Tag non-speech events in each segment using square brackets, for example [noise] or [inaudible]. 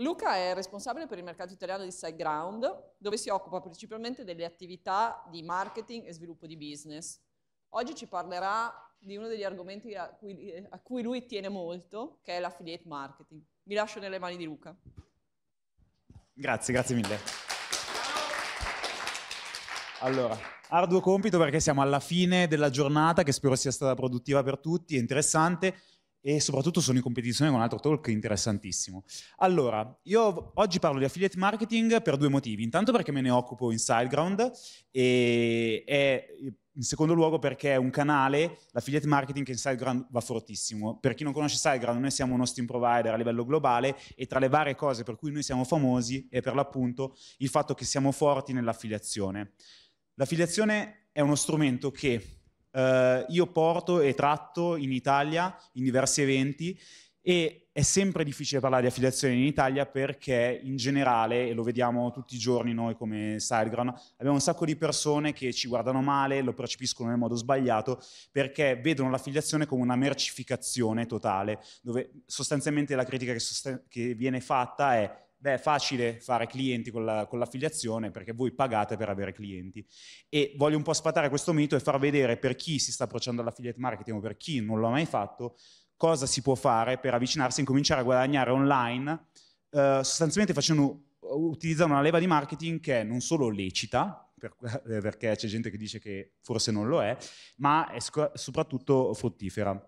Luca è responsabile per il mercato italiano di SiteGround, dove si occupa principalmente delle attività di marketing e sviluppo di business. Oggi ci parlerà di uno degli argomenti a cui, a cui lui tiene molto, che è l'affiliate marketing. Mi lascio nelle mani di Luca. Grazie, grazie mille. Allora, arduo compito perché siamo alla fine della giornata che spero sia stata produttiva per tutti e interessante e soprattutto sono in competizione con un altro talk interessantissimo. Allora, io oggi parlo di affiliate marketing per due motivi. Intanto perché me ne occupo in SideGround e è, in secondo luogo perché è un canale, l'affiliate marketing che in SideGround va fortissimo. Per chi non conosce SideGround, noi siamo uno steam provider a livello globale e tra le varie cose per cui noi siamo famosi è per l'appunto il fatto che siamo forti nell'affiliazione. L'affiliazione è uno strumento che eh, io porto e tratto in Italia in diversi eventi e è sempre difficile parlare di affiliazione in Italia perché in generale, e lo vediamo tutti i giorni noi come Sideground, abbiamo un sacco di persone che ci guardano male, lo percepiscono nel modo sbagliato, perché vedono l'affiliazione come una mercificazione totale, dove sostanzialmente la critica che, sosten- che viene fatta è beh, è facile fare clienti con, la, con l'affiliazione perché voi pagate per avere clienti. E voglio un po' sfatare questo mito e far vedere per chi si sta approcciando all'affiliate marketing o per chi non l'ha mai fatto, cosa si può fare per avvicinarsi e cominciare a guadagnare online, eh, sostanzialmente facendo, utilizzando una leva di marketing che è non solo lecita, per, [laughs] perché c'è gente che dice che forse non lo è, ma è sc- soprattutto fruttifera.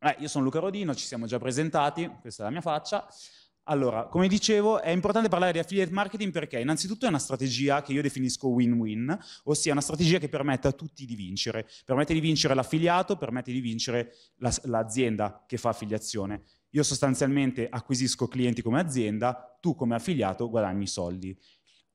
Eh, io sono Luca Rodino, ci siamo già presentati, questa è la mia faccia. Allora, come dicevo, è importante parlare di affiliate marketing perché innanzitutto è una strategia che io definisco win-win, ossia una strategia che permette a tutti di vincere. Permette di vincere l'affiliato, permette di vincere l'azienda che fa affiliazione. Io sostanzialmente acquisisco clienti come azienda, tu come affiliato guadagni soldi.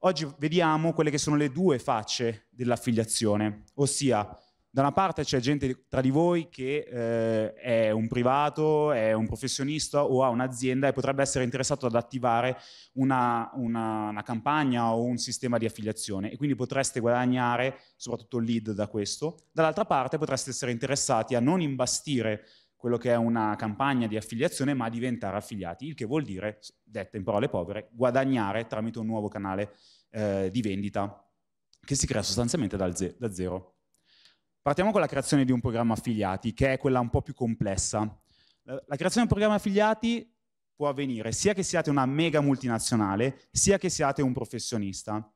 Oggi vediamo quelle che sono le due facce dell'affiliazione, ossia da una parte c'è gente tra di voi che eh, è un privato, è un professionista o ha un'azienda e potrebbe essere interessato ad attivare una, una, una, campagna o un sistema di affiliazione e quindi potreste guadagnare soprattutto il lead da questo. Dall'altra parte potreste essere interessati a non imbastire quello che è una campagna di affiliazione ma a diventare affiliati, il che vuol dire, detta in parole povere, guadagnare tramite un nuovo canale eh, di vendita che si crea sostanzialmente da zero. Partiamo con la creazione di un programma affiliati, che è quella un po' più complessa. La creazione di un programma affiliati può avvenire sia che siate una mega multinazionale, sia che siate un professionista.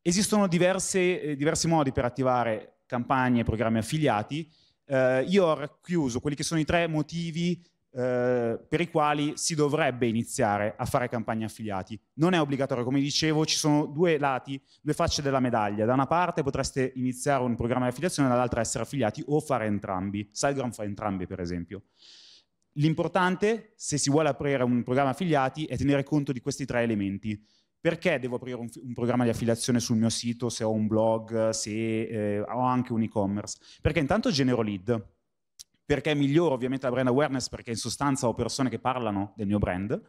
Esistono diverse, eh, diversi modi per attivare campagne e programmi affiliati. Eh, io ho racchiuso quelli che sono i tre motivi eh, per i quali si dovrebbe iniziare a fare campagne affiliati. Non è obbligatorio, come dicevo, ci sono due lati, due facce della medaglia. Da una parte potreste iniziare un programma di affiliazione, dall'altra essere affiliati o fare entrambi. SiteGround fa entrambi, per esempio. L'importante, se si vuole aprire un programma affiliati, è tenere conto di questi tre elementi. Perché devo aprire un, un programma di affiliazione sul mio sito, se ho un blog, se eh, ho anche un e-commerce? Perché intanto genero lead perché miglioro ovviamente la brand awareness perché in sostanza ho persone che parlano del mio brand.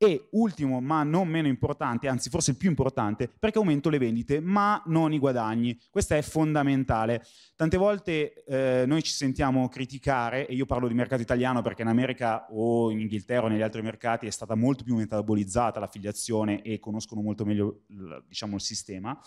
E ultimo, ma non meno importante, anzi forse il più importante, perché aumento le vendite, ma non i guadagni. Questo è fondamentale. Tante volte eh, noi ci sentiamo criticare, e io parlo di mercato italiano perché in America o in Inghilterra o negli altri mercati è stata molto più metabolizzata l'affiliazione e conoscono molto meglio diciamo, il sistema.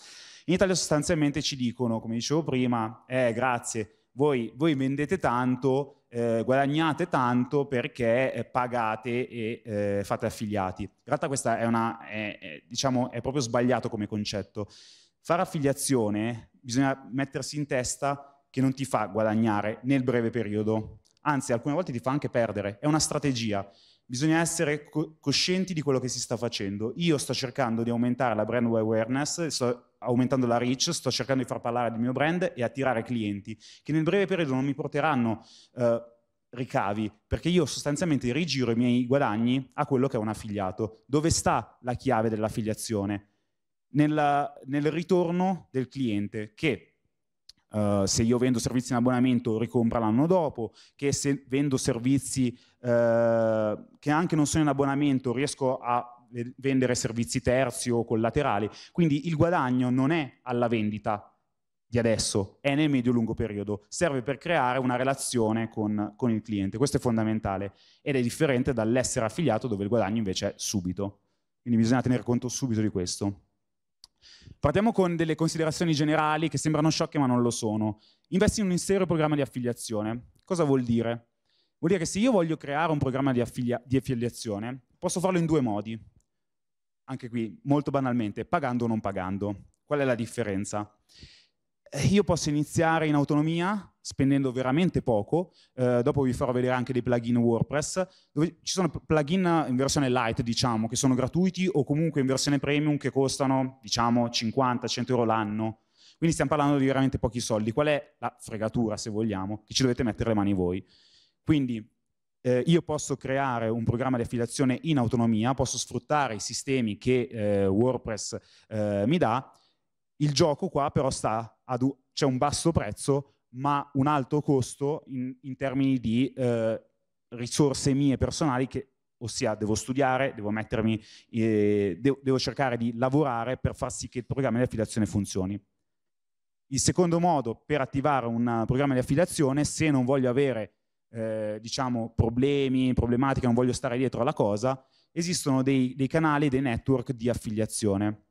In Italia sostanzialmente ci dicono, come dicevo prima, eh, grazie, voi, voi vendete tanto, eh, guadagnate tanto perché eh, pagate e eh, fate affiliati. In realtà questa è una, è, è, diciamo, è proprio sbagliato come concetto. Fare affiliazione bisogna mettersi in testa che non ti fa guadagnare nel breve periodo, anzi alcune volte ti fa anche perdere, è una strategia. Bisogna essere co- coscienti di quello che si sta facendo. Io sto cercando di aumentare la brand awareness, sto aumentando la reach, sto cercando di far parlare del mio brand e attirare clienti che nel breve periodo non mi porteranno eh, ricavi, perché io sostanzialmente rigiro i miei guadagni a quello che è un affiliato. Dove sta la chiave dell'affiliazione? Nel, nel ritorno del cliente che Uh, se io vendo servizi in abbonamento ricompra l'anno dopo, che se vendo servizi uh, che anche non sono in abbonamento riesco a vendere servizi terzi o collaterali. Quindi il guadagno non è alla vendita di adesso, è nel medio-lungo periodo. Serve per creare una relazione con, con il cliente. Questo è fondamentale ed è differente dall'essere affiliato dove il guadagno invece è subito. Quindi bisogna tener conto subito di questo. Partiamo con delle considerazioni generali che sembrano sciocche ma non lo sono. Investi in un serio programma di affiliazione. Cosa vuol dire? Vuol dire che se io voglio creare un programma di, affili di affiliazione, posso farlo in due modi anche qui molto banalmente, pagando o non pagando. Qual è la differenza? Eh, io posso iniziare in autonomia spendendo veramente poco, eh, dopo vi farò vedere anche dei plugin WordPress, dove ci sono plugin in versione light, diciamo, che sono gratuiti o comunque in versione premium che costano, diciamo, 50-100 euro l'anno. Quindi stiamo parlando di veramente pochi soldi. Qual è la fregatura, se vogliamo, che ci dovete mettere le mani voi? Quindi eh, io posso creare un programma di affiliazione in autonomia, posso sfruttare i sistemi che eh, WordPress eh, mi dà. Il gioco qua però sta, ad, c'è un basso prezzo, ma un alto costo in, in termini di eh, risorse mie personali che ossia devo studiare, devo mettermi, eh, devo, devo cercare di lavorare per far sì che il programma di affiliazione funzioni. Il secondo modo per attivare un programma di affiliazione, se non voglio avere eh, diciamo, problemi, problematiche, non voglio stare dietro alla cosa, esistono dei, dei canali, dei network di affiliazione.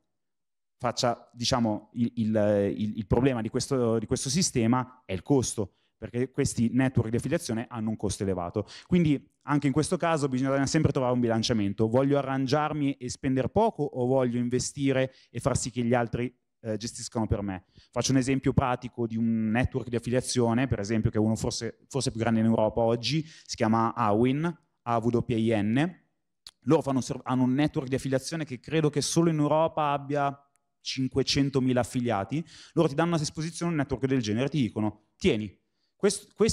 Faccia, diciamo, il, il, il, il problema di questo, di questo sistema è il costo perché questi network di affiliazione hanno un costo elevato. Quindi anche in questo caso bisogna sempre trovare un bilanciamento. Voglio arrangiarmi e spendere poco o voglio investire e far sì che gli altri eh, gestiscano per me. Faccio un esempio pratico di un network di affiliazione, per esempio, che è uno forse, forse più grande in Europa oggi, si chiama AWIN, AWIN. Loro un, hanno un network di affiliazione che credo che solo in Europa abbia 500.000 affiliati. Loro ti danno a disposizione un network del genere, e ti dicono, tieni, questo, questo